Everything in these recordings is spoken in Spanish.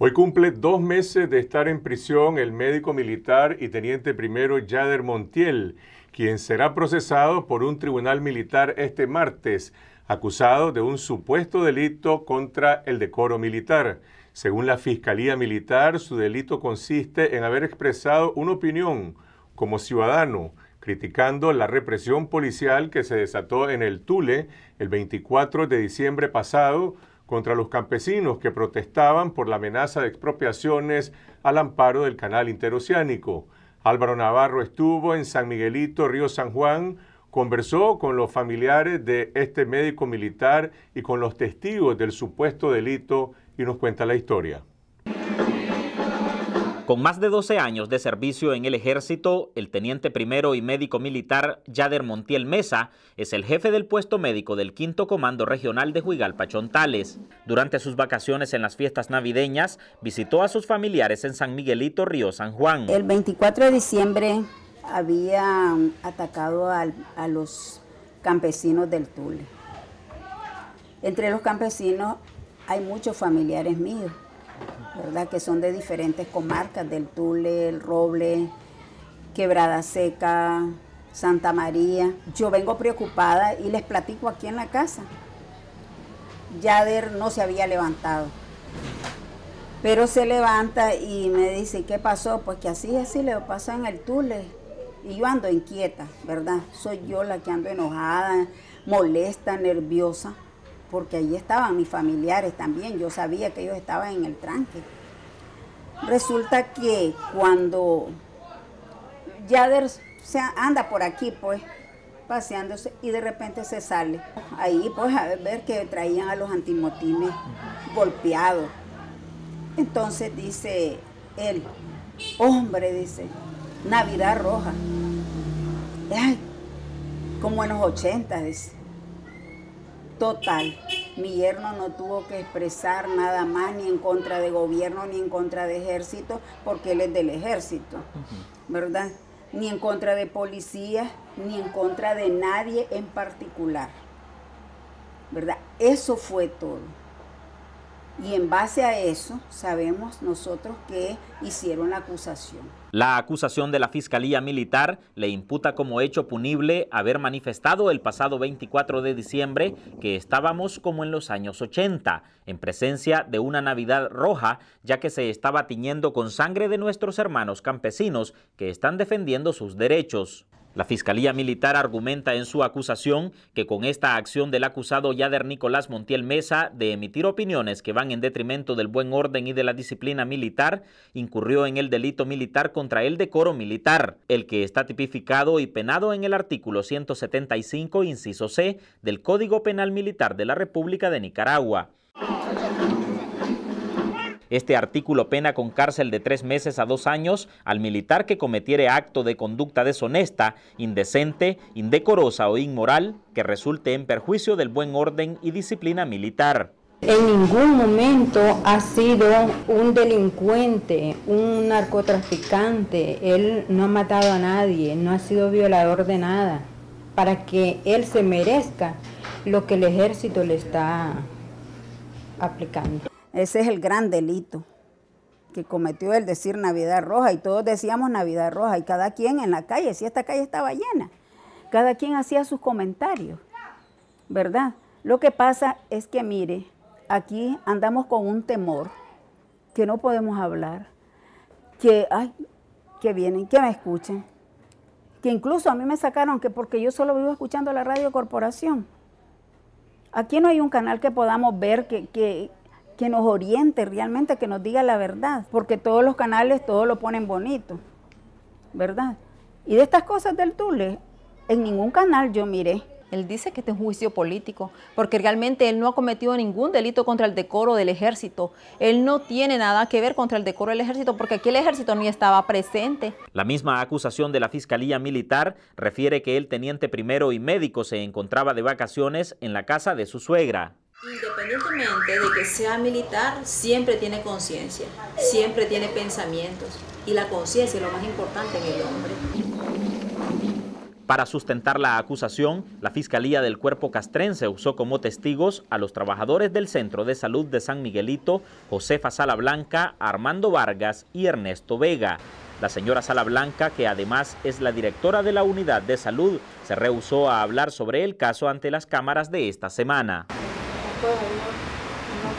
Hoy cumple dos meses de estar en prisión el médico militar y teniente primero Jader Montiel, quien será procesado por un tribunal militar este martes, acusado de un supuesto delito contra el decoro militar. Según la Fiscalía Militar, su delito consiste en haber expresado una opinión como ciudadano, criticando la represión policial que se desató en el Tule el 24 de diciembre pasado contra los campesinos que protestaban por la amenaza de expropiaciones al amparo del canal interoceánico. Álvaro Navarro estuvo en San Miguelito, Río San Juan, conversó con los familiares de este médico militar y con los testigos del supuesto delito y nos cuenta la historia. Con más de 12 años de servicio en el ejército, el teniente primero y médico militar Yader Montiel Mesa es el jefe del puesto médico del quinto comando regional de Juigalpa, Chontales. Durante sus vacaciones en las fiestas navideñas, visitó a sus familiares en San Miguelito, Río San Juan. El 24 de diciembre había um, atacado a los campesinos del Tule. Entre los campesinos hay muchos familiares míos ¿verdad? que son de diferentes comarcas, del Tule, el Roble, Quebrada Seca, Santa María. Yo vengo preocupada y les platico aquí en la casa. Yader no se había levantado. Pero se levanta y me dice, ¿qué pasó? Pues que así, así le pasa en el Tule. Y yo ando inquieta, ¿verdad? Soy yo la que ando enojada, molesta, nerviosa porque allí estaban mis familiares también, yo sabía que ellos estaban en el tranque. Resulta que cuando Yader anda por aquí, pues, paseándose y de repente se sale. Ahí, pues, a ver que traían a los antimotines golpeados. Entonces dice él, hombre, dice, Navidad Roja. Ay, como en los 80, dice total. Mi yerno no tuvo que expresar nada más ni en contra de gobierno ni en contra de ejército porque él es del ejército, ¿verdad? Ni en contra de policía, ni en contra de nadie en particular, ¿verdad? Eso fue todo. Y en base a eso sabemos nosotros que hicieron la acusación. La acusación de la Fiscalía Militar le imputa como hecho punible haber manifestado el pasado 24 de diciembre que estábamos como en los años 80, en presencia de una Navidad roja, ya que se estaba tiñendo con sangre de nuestros hermanos campesinos que están defendiendo sus derechos. La Fiscalía Militar argumenta en su acusación que con esta acción del acusado Yader Nicolás Montiel Mesa de emitir opiniones que van en detrimento del buen orden y de la disciplina militar, incurrió en el delito militar contra el decoro militar, el que está tipificado y penado en el artículo 175, inciso C, del Código Penal Militar de la República de Nicaragua. Este artículo pena con cárcel de tres meses a dos años al militar que cometiere acto de conducta deshonesta, indecente, indecorosa o inmoral que resulte en perjuicio del buen orden y disciplina militar. En ningún momento ha sido un delincuente, un narcotraficante. Él no ha matado a nadie, no ha sido violador de nada. Para que él se merezca lo que el ejército le está aplicando. Ese es el gran delito que cometió el decir Navidad Roja y todos decíamos Navidad Roja y cada quien en la calle, si esta calle estaba llena, cada quien hacía sus comentarios, ¿verdad? Lo que pasa es que mire, aquí andamos con un temor que no podemos hablar, que, ay, que vienen, que me escuchen, que incluso a mí me sacaron que porque yo solo vivo escuchando la radio corporación. Aquí no hay un canal que podamos ver que, que, que nos oriente realmente, que nos diga la verdad, porque todos los canales, todo lo ponen bonito, ¿verdad? Y de estas cosas del Tule, en ningún canal yo miré. Él dice que este es un juicio político, porque realmente él no ha cometido ningún delito contra el decoro del ejército. Él no tiene nada que ver contra el decoro del ejército, porque aquí el ejército ni estaba presente. La misma acusación de la Fiscalía Militar refiere que el teniente primero y médico se encontraba de vacaciones en la casa de su suegra. Independientemente de que sea militar, siempre tiene conciencia, siempre tiene pensamientos y la conciencia es lo más importante en el hombre. Para sustentar la acusación, la Fiscalía del Cuerpo Castrense usó como testigos a los trabajadores del Centro de Salud de San Miguelito, Josefa Salablanca, Armando Vargas y Ernesto Vega. La señora Salablanca, que además es la directora de la unidad de salud, se rehusó a hablar sobre el caso ante las cámaras de esta semana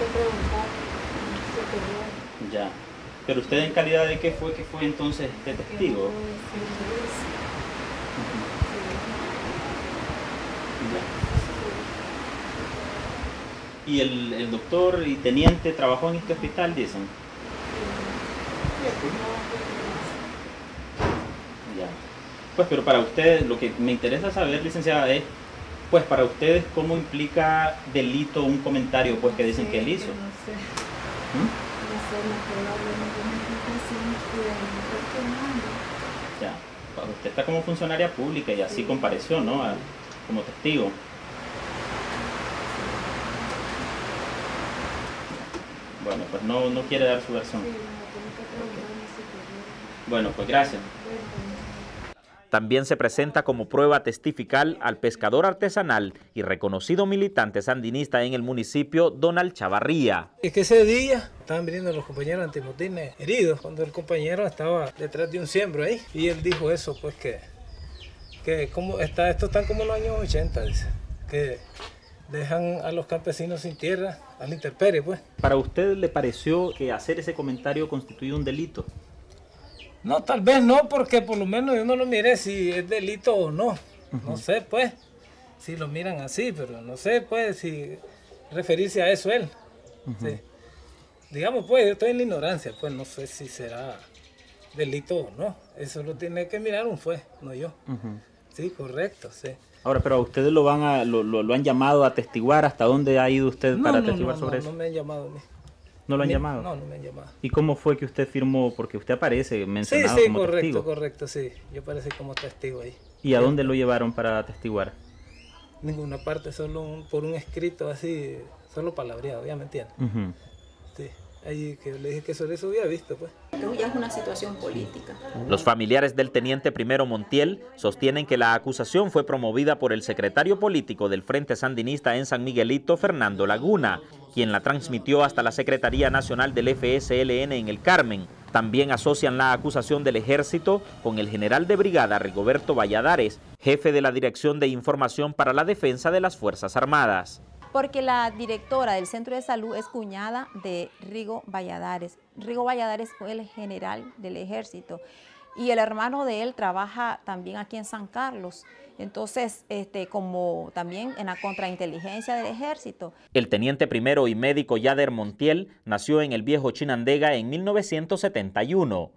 preguntar, Ya. Pero usted en calidad de qué fue que fue entonces de testigo. Y el, el, doctor y teniente trabajó en este hospital, dicen. Ya. Pues, pero para usted lo que me interesa saber, licenciada, es pues para ustedes, ¿cómo implica delito un comentario pues que dicen que él hizo? no sé. ¿Mm? No Ya, usted está como funcionaria pública y así compareció, ¿no? como testigo. Bueno, pues no, quiere dar su versión. bueno, pues gracias. También se presenta como prueba testifical al pescador artesanal y reconocido militante sandinista en el municipio, Donald Chavarría. Es que ese día estaban viniendo los compañeros antimotines heridos, cuando el compañero estaba detrás de un siembro ahí, y él dijo eso, pues que, que como está, esto está como en los años 80, dice, que dejan a los campesinos sin tierra, al pérez pues. ¿Para usted le pareció que hacer ese comentario constituía un delito? No, tal vez no, porque por lo menos yo no lo miré si es delito o no. No sé, pues, si lo miran así, pero no sé, pues, si referirse a eso él. Digamos, pues, yo estoy en ignorancia, pues, no sé si será delito o no. Eso lo tiene que mirar un juez, no yo. Sí, correcto, sí. Ahora, pero ustedes lo van a, lo, han llamado a testiguar, ¿hasta dónde ha ido usted para atestiguar sobre eso? No, no me han llamado a mí. ¿No lo han llamado? No, no me han llamado. ¿Y cómo fue que usted firmó? Porque usted aparece mencionado sí, sí, correcto, correcto, sí. Yo aparecí como testigo ahí. ¿Y a dónde lo llevaron para atestiguar? Ninguna parte, solo por un escrito así, solo palabreado, ya me entiendes. Sí que le dije que sobre eso había visto, pues. es una situación política. Los familiares del teniente primero Montiel sostienen que la acusación fue promovida por el secretario político del Frente Sandinista en San Miguelito, Fernando Laguna, quien la transmitió hasta la Secretaría Nacional del FSLN en El Carmen. También asocian la acusación del ejército con el general de brigada Rigoberto Valladares, jefe de la Dirección de Información para la Defensa de las Fuerzas Armadas porque la directora del centro de salud es cuñada de Rigo Valladares. Rigo Valladares fue el general del ejército y el hermano de él trabaja también aquí en San Carlos. Entonces, este, como también en la contrainteligencia del ejército. El teniente primero y médico Yader Montiel nació en el viejo Chinandega en 1971.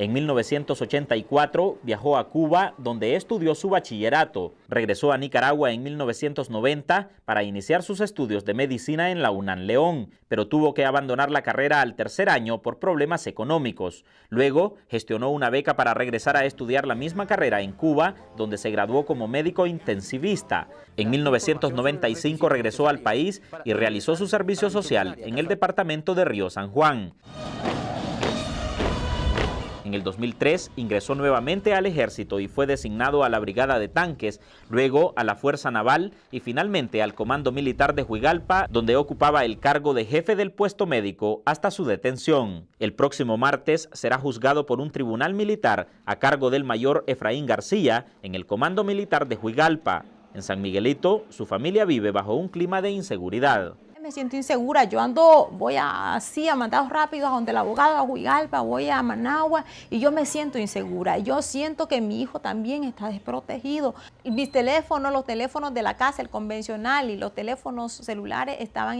En 1984 viajó a Cuba, donde estudió su bachillerato. Regresó a Nicaragua en 1990 para iniciar sus estudios de medicina en la Unan León, pero tuvo que abandonar la carrera al tercer año por problemas económicos. Luego gestionó una beca para regresar a estudiar la misma carrera en Cuba, donde se graduó como médico intensivista. En 1995 regresó al país y realizó su servicio social en el departamento de Río San Juan. En el 2003 ingresó nuevamente al ejército y fue designado a la Brigada de Tanques, luego a la Fuerza Naval y finalmente al Comando Militar de Huigalpa, donde ocupaba el cargo de jefe del puesto médico hasta su detención. El próximo martes será juzgado por un tribunal militar a cargo del mayor Efraín García en el Comando Militar de Huigalpa. En San Miguelito, su familia vive bajo un clima de inseguridad siento insegura, yo ando, voy así a mandados rápidos a donde el abogado, a Huigalpa, voy a Managua y yo me siento insegura. Yo siento que mi hijo también está desprotegido. mis teléfonos, los teléfonos de la casa, el convencional y los teléfonos celulares estaban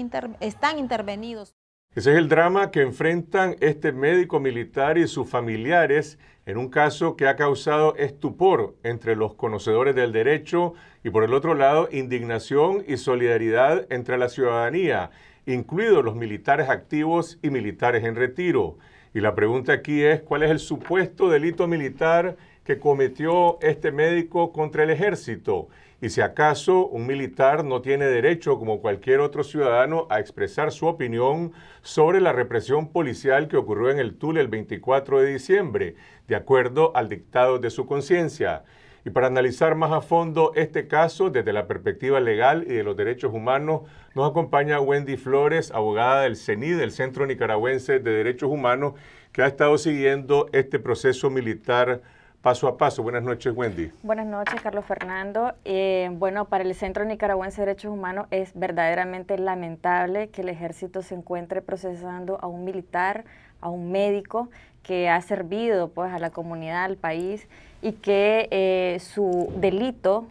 están intervenidos. Ese es el drama que enfrentan este médico militar y sus familiares en un caso que ha causado estupor entre los conocedores del derecho y por el otro lado indignación y solidaridad entre la ciudadanía, incluidos los militares activos y militares en retiro. Y la pregunta aquí es, ¿cuál es el supuesto delito militar que cometió este médico contra el ejército? y si acaso un militar no tiene derecho, como cualquier otro ciudadano, a expresar su opinión sobre la represión policial que ocurrió en el Tule el 24 de diciembre, de acuerdo al dictado de su conciencia. Y para analizar más a fondo este caso desde la perspectiva legal y de los derechos humanos, nos acompaña Wendy Flores, abogada del CENI, del Centro Nicaragüense de Derechos Humanos, que ha estado siguiendo este proceso militar paso a paso. Buenas noches, Wendy. Buenas noches, Carlos Fernando. Eh, bueno, para el Centro Nicaragüense de Derechos Humanos es verdaderamente lamentable que el ejército se encuentre procesando a un militar, a un médico que ha servido pues a la comunidad, al país y que eh, su delito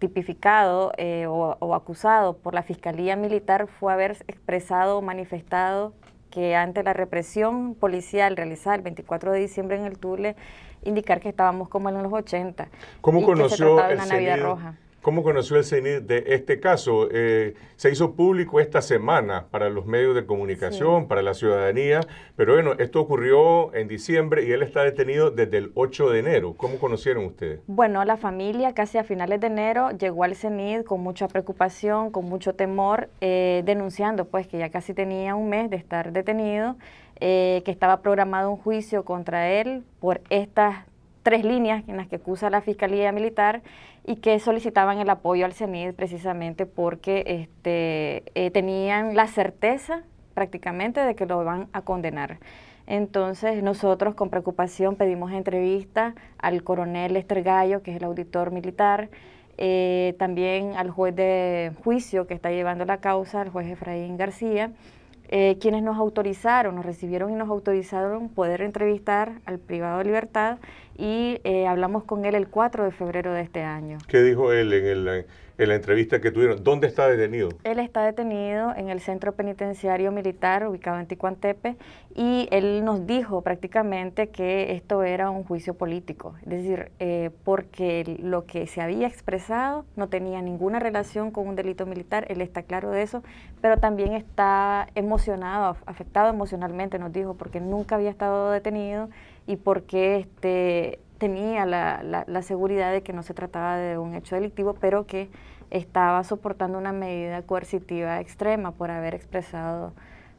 tipificado eh, o, o acusado por la Fiscalía Militar fue haber expresado, manifestado que ante la represión policial realizada el 24 de diciembre en el Tule, indicar que estábamos como en los 80. ¿Cómo conoció Roja. ¿Cómo conoció el CENID de este caso? Eh, se hizo público esta semana para los medios de comunicación, para la ciudadanía, pero bueno, esto ocurrió en diciembre y él está detenido desde el 8 de enero. ¿Cómo conocieron ustedes? Bueno, la familia casi a finales de enero llegó al CENID con mucha preocupación, con mucho temor, eh, denunciando pues que ya casi tenía un mes de estar detenido, eh, que estaba programado un juicio contra él por estas tres líneas en las que acusa la Fiscalía Militar y que solicitaban el apoyo al CENID precisamente porque este, eh, tenían la certeza prácticamente de que lo van a condenar. Entonces nosotros con preocupación pedimos entrevista al coronel Estergallo, Gallo, que es el auditor militar, eh, también al juez de juicio que está llevando la causa, el juez Efraín García, eh, quienes nos autorizaron, nos recibieron y nos autorizaron poder entrevistar al privado de libertad y eh, hablamos con él el 4 de febrero de este año. ¿Qué dijo él en el, en la entrevista que tuvieron. ¿Dónde está detenido? Él está detenido en el centro penitenciario militar ubicado en Ticuantepe y él nos dijo prácticamente que esto era un juicio político, es decir, eh, porque lo que se había expresado no tenía ninguna relación con un delito militar, él está claro de eso, pero también está emocionado, afectado emocionalmente, nos dijo, porque nunca había estado detenido y porque este tenía la, la, seguridad de que no se trataba de un hecho delictivo, pero que estaba soportando una medida coercitiva extrema por haber expresado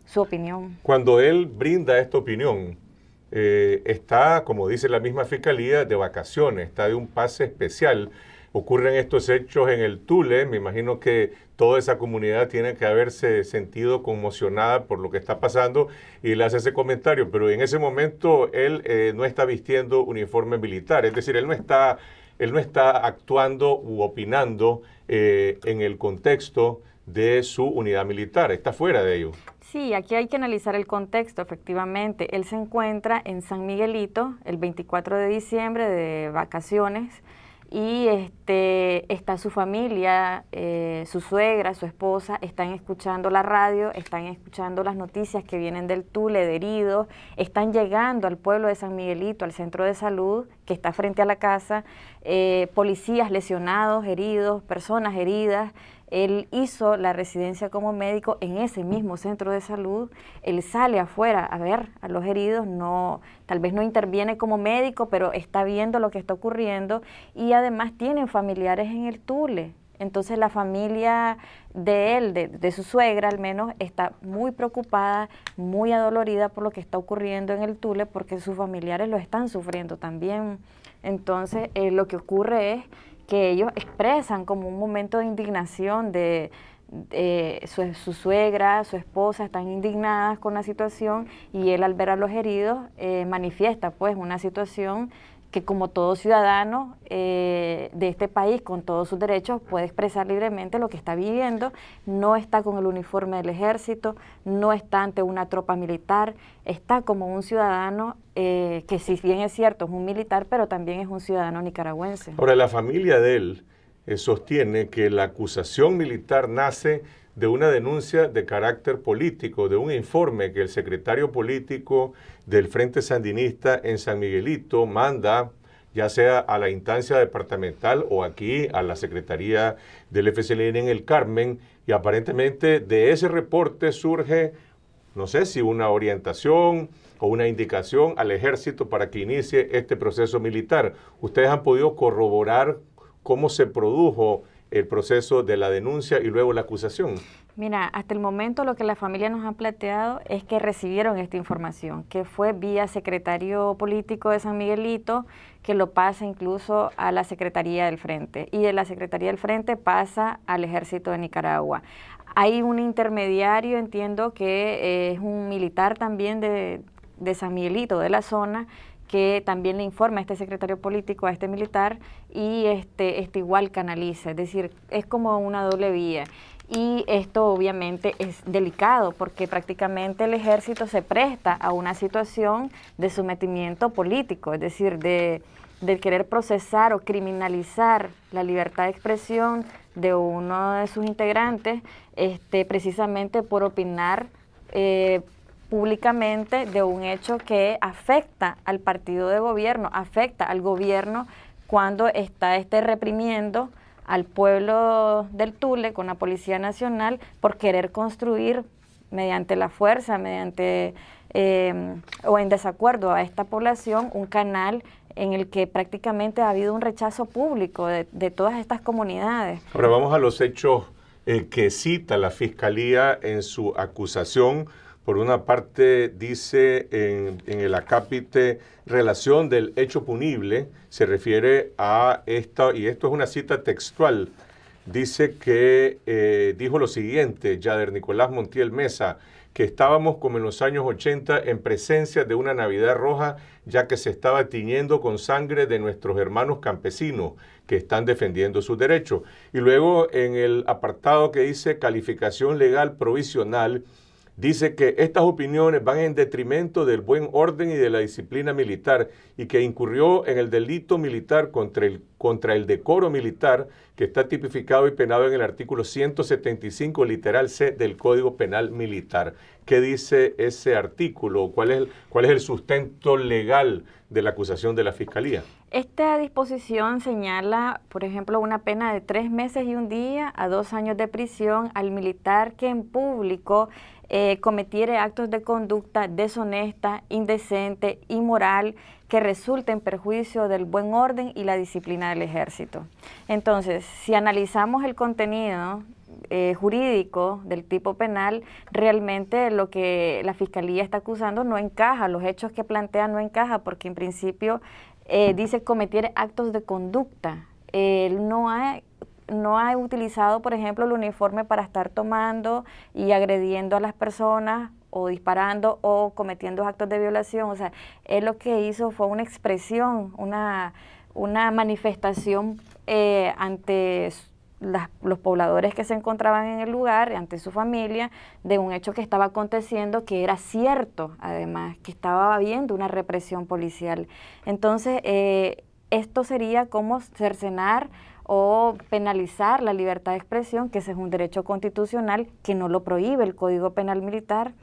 su opinión. Cuando él brinda esta opinión, eh, está, como dice la misma fiscalía, de vacaciones, está de un pase especial ocurren estos hechos en el Tule, me imagino que toda esa comunidad tiene que haberse sentido conmocionada por lo que está pasando y le hace ese comentario, pero en ese momento él eh, no está vistiendo uniforme militar, es decir, él no está, él no está actuando u opinando eh, en el contexto de su unidad militar, está fuera de ello. Sí, aquí hay que analizar el contexto, efectivamente. Él se encuentra en San Miguelito el 24 de diciembre de vacaciones y este, está su familia, eh, su suegra, su esposa, están escuchando la radio, están escuchando las noticias que vienen del Tule, de heridos, están llegando al pueblo de San Miguelito, al centro de salud que está frente a la casa, eh, policías lesionados, heridos, personas heridas, él hizo la residencia como médico en ese mismo centro de salud. Él sale afuera a ver a los heridos, no, tal vez no interviene como médico, pero está viendo lo que está ocurriendo y además tienen familiares en el Tule. Entonces la familia de él, de, su suegra al menos, está muy preocupada, muy adolorida por lo que está ocurriendo en el Tule porque sus familiares lo están sufriendo también. Entonces eh, lo que ocurre es que ellos expresan como un momento de indignación de, su, suegra, su esposa están indignadas con la situación y él al ver a los heridos eh, manifiesta pues una situación que como todo ciudadano eh, de este país, con todos sus derechos, puede expresar libremente lo que está viviendo, no está con el uniforme del ejército, no está ante una tropa militar, está como un ciudadano eh, que si bien es cierto es un militar, pero también es un ciudadano nicaragüense. Ahora, la familia de él eh, sostiene que la acusación militar nace de una denuncia de carácter político, de un informe que el secretario político del Frente Sandinista en San Miguelito manda ya sea a la instancia departamental o aquí a la Secretaría del FCLN en el Carmen, y aparentemente de ese reporte surge, no sé si una orientación o una indicación al ejército para que inicie este proceso militar. ¿Ustedes han podido corroborar cómo se produjo el proceso de la denuncia y luego la acusación? Mira, hasta el momento lo que la familia nos han planteado es que recibieron esta información, que fue vía secretario político de San Miguelito, que lo pasa incluso a la Secretaría del Frente, y de la Secretaría del Frente pasa al Ejército de Nicaragua. Hay un intermediario, entiendo que es un militar también de, de San Miguelito, de la zona, que también le informa a este secretario político, a este militar, y este, este igual canaliza, es decir, es como una doble vía. Y esto obviamente es delicado porque prácticamente el ejército se presta a una situación de sometimiento político, es decir, de, querer procesar o criminalizar la libertad de expresión de uno de sus integrantes, este, precisamente por opinar eh, públicamente de un hecho que afecta al partido de gobierno, afecta al gobierno cuando está este reprimiendo al pueblo del Tule con la Policía Nacional por querer construir mediante la fuerza, mediante em, o en desacuerdo a esta población un canal en el que prácticamente ha habido un rechazo público de, todas estas comunidades. Ahora vamos a los hechos eh, que cita la Fiscalía en su acusación por una parte, dice en, el acápite relación del hecho punible, se refiere a esta, y esto es una cita textual, dice que eh, dijo lo siguiente, Yader Nicolás Montiel Mesa, que estábamos como en los años 80 en presencia de una Navidad roja, ya que se estaba tiñendo con sangre de nuestros hermanos campesinos que están defendiendo sus derechos. Y luego en el apartado que dice calificación legal provisional, dice que estas opiniones van en detrimento del buen orden y de la disciplina militar y que incurrió en el delito militar contra el, contra el decoro militar que está tipificado y penado en el artículo 175 literal C del Código Penal Militar. ¿Qué dice ese artículo? ¿Cuál es, ¿Cuál es el sustento legal de la acusación de la Fiscalía? Esta disposición señala, por ejemplo, una pena de tres meses y un día a dos años de prisión al militar que en público eh, cometiere actos de conducta deshonesta, indecente, inmoral, que resulte en perjuicio del buen orden y la disciplina del ejército. Entonces, si analizamos el contenido eh, jurídico del tipo penal, realmente lo que la Fiscalía está acusando no encaja, los hechos que plantea no encaja, porque en principio eh, dice cometiere actos de conducta. no ha, no ha utilizado, por ejemplo, el uniforme para estar tomando y agrediendo a las personas o disparando o cometiendo actos de violación. O sea, él lo que hizo fue una expresión, una, una manifestación eh, ante los pobladores que se encontraban en el lugar, ante su familia, de un hecho que estaba aconteciendo que era cierto, además, que estaba habiendo una represión policial. Entonces, eh, esto sería como cercenar o penalizar la libertad de expresión, que ese es un derecho constitucional que no lo prohíbe el Código Penal Militar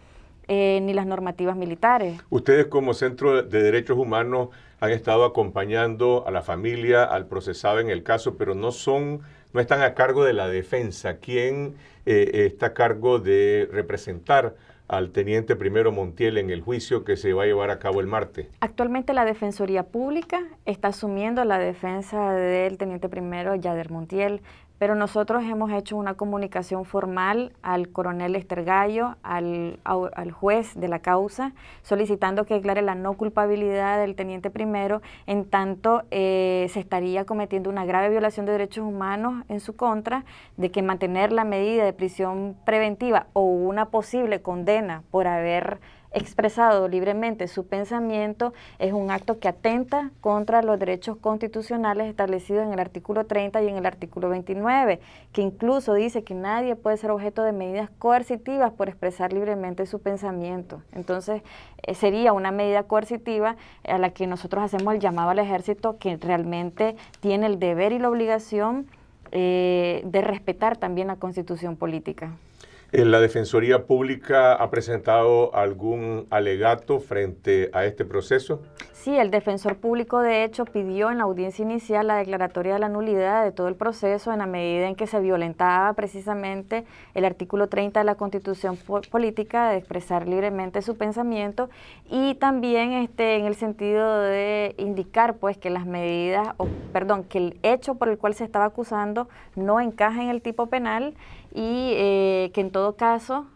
eh, ni las normativas militares. Ustedes como Centro de Derechos Humanos han estado acompañando a la familia, al procesado en el caso, pero no son, no están a cargo de la defensa. ¿Quién eh, está a cargo de representar? al teniente primero Montiel en el juicio que se va a llevar a cabo el martes. Actualmente la Defensoría Pública está asumiendo la defensa del teniente primero Yader Montiel pero nosotros hemos hecho una comunicación formal al coronel Estergallo, al, al, juez de la causa, solicitando que declare la no culpabilidad del teniente primero, en tanto eh, se estaría cometiendo una grave violación de derechos humanos en su contra, de que mantener la medida de prisión preventiva o una posible condena por haber expresado libremente su pensamiento es un acto que atenta contra los derechos constitucionales establecidos en el artículo 30 y en el artículo 29, que incluso dice que nadie puede ser objeto de medidas coercitivas por expresar libremente su pensamiento. Entonces, eh, sería una medida coercitiva a la que nosotros hacemos el llamado al ejército que realmente tiene el deber y la obligación eh, de respetar también la constitución política. ¿La Defensoría Pública ha presentado algún alegato frente a este proceso? Sí, el defensor público de hecho pidió en la audiencia inicial la declaratoria de la nulidad de todo el proceso en la medida en que se violentaba precisamente el artículo 30 de la Constitución Política de expresar libremente su pensamiento y también este en el sentido de indicar pues que las medidas o perdón, que el hecho por el cual se estaba acusando no encaja en el tipo penal y eh, que en todo caso,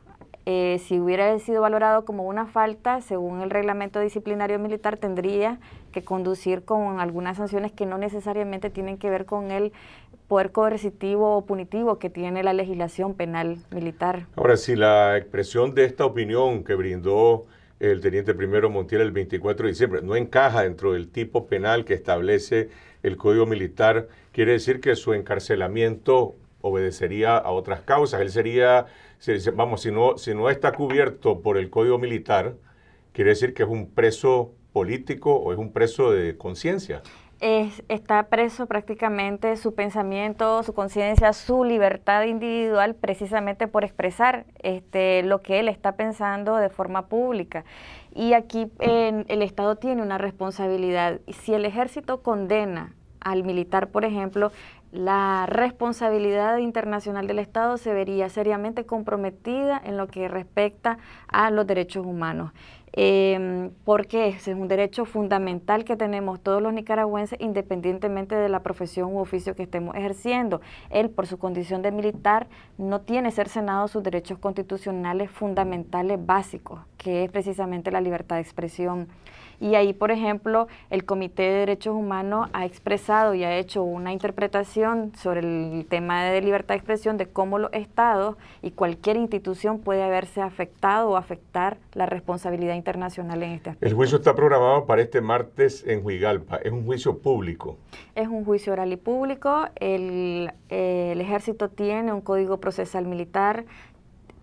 eh, si hubiera sido valorado como una falta, según el reglamento disciplinario militar, tendría que conducir con algunas sanciones que no necesariamente tienen que ver con el poder coercitivo o punitivo que tiene la legislación penal militar. Ahora, si la expresión de esta opinión que brindó el teniente primero Montiel el 24 de diciembre no encaja dentro del tipo penal que establece el Código Militar, quiere decir que su encarcelamiento obedecería a otras causas. Él sería, vamos, si no, está cubierto por el Código Militar, quiere decir que es un preso político o es un preso de conciencia. Es, está preso prácticamente su pensamiento, su conciencia, su libertad individual, precisamente por expresar este, lo que él está pensando de forma pública. Y aquí el Estado tiene una responsabilidad. Si el ejército condena al militar, por ejemplo, la responsabilidad internacional del Estado se vería seriamente comprometida en lo que respecta a los derechos humanos eh, porque ese es un derecho fundamental que tenemos todos los nicaragüenses independientemente de la profesión u oficio que estemos ejerciendo. Él, por su condición de militar, no tiene cercenado sus derechos constitucionales fundamentales básicos, que es precisamente la libertad de expresión. Y ahí, por ejemplo, el Comité de Derechos Humanos ha expresado y ha hecho una interpretación sobre el tema de libertad de expresión de cómo los estados y cualquier institución puede haberse afectado o afectar la responsabilidad internacional este El juicio está programado para este martes en Huigalpa. ¿Es un juicio público? Es un juicio oral y público. Eh, el, ejército tiene un código procesal militar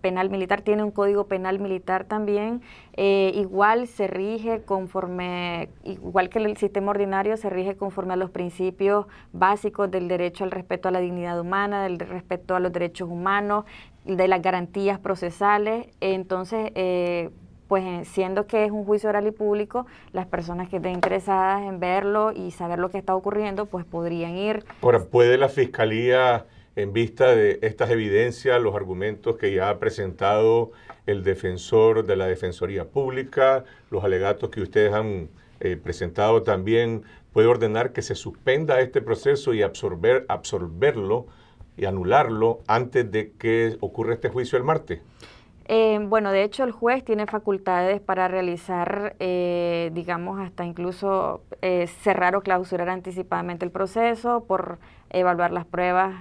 penal militar, tiene un código penal militar también, eh, igual se rige conforme, igual que el sistema ordinario, se rige conforme a los principios básicos del derecho al respeto a la dignidad humana, del respeto a los derechos humanos, de las garantías procesales, entonces... Eh, pues eh, siendo que es un juicio oral y público, las personas que estén interesadas en verlo y saber lo que está ocurriendo, pues podrían ir. Ahora, ¿puede la Fiscalía, en vista de estas evidencias, los argumentos que ya ha presentado el defensor de la Defensoría Pública, los alegatos que ustedes han eh, presentado también, puede ordenar que se suspenda este proceso y absorber, absorberlo y anularlo antes de que ocurra este juicio el martes? Eh, bueno, de hecho el juez tiene facultades para realizar, eh, digamos, hasta incluso eh, cerrar o clausurar anticipadamente el proceso por evaluar las pruebas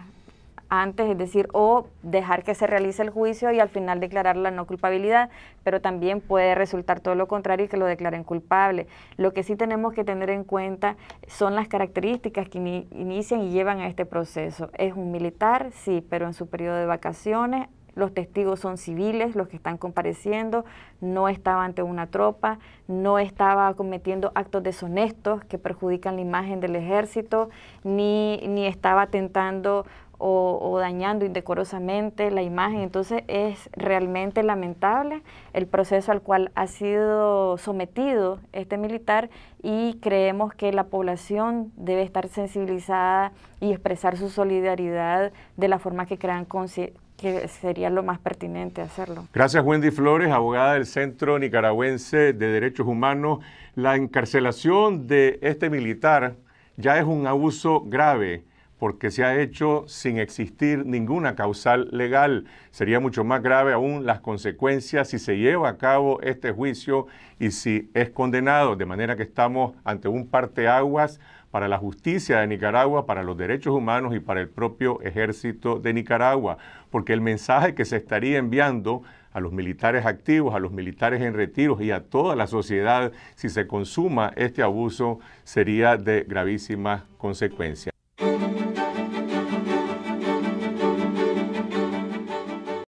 antes, es decir, o dejar que se realice el juicio y al final declarar la no culpabilidad, pero también puede resultar todo lo contrario y que lo declaren culpable. Lo que sí tenemos que tener en cuenta son las características que inician y llevan a este proceso. Es un militar, sí, pero en su periodo de vacaciones los testigos son civiles, los que están compareciendo, no estaba ante una tropa, no estaba cometiendo actos deshonestos que perjudican la imagen del ejército, ni, ni estaba atentando o, dañando indecorosamente la imagen. Entonces es realmente lamentable el proceso al cual ha sido sometido este militar y creemos que la población debe estar sensibilizada y expresar su solidaridad de la forma que crean que sería lo más pertinente hacerlo. Gracias Wendy Flores, abogada del Centro Nicaragüense de Derechos Humanos. La encarcelación de este militar ya es un abuso grave porque se ha hecho sin existir ninguna causal legal. Sería mucho más grave aún las consecuencias si se lleva a cabo este juicio y si es condenado, de manera que estamos ante un parteaguas para la justicia de Nicaragua, para los derechos humanos y para el propio ejército de Nicaragua porque el mensaje que se estaría enviando a los militares activos, a los militares en retiro y a toda la sociedad, si se consuma este abuso, sería de gravísimas consecuencias.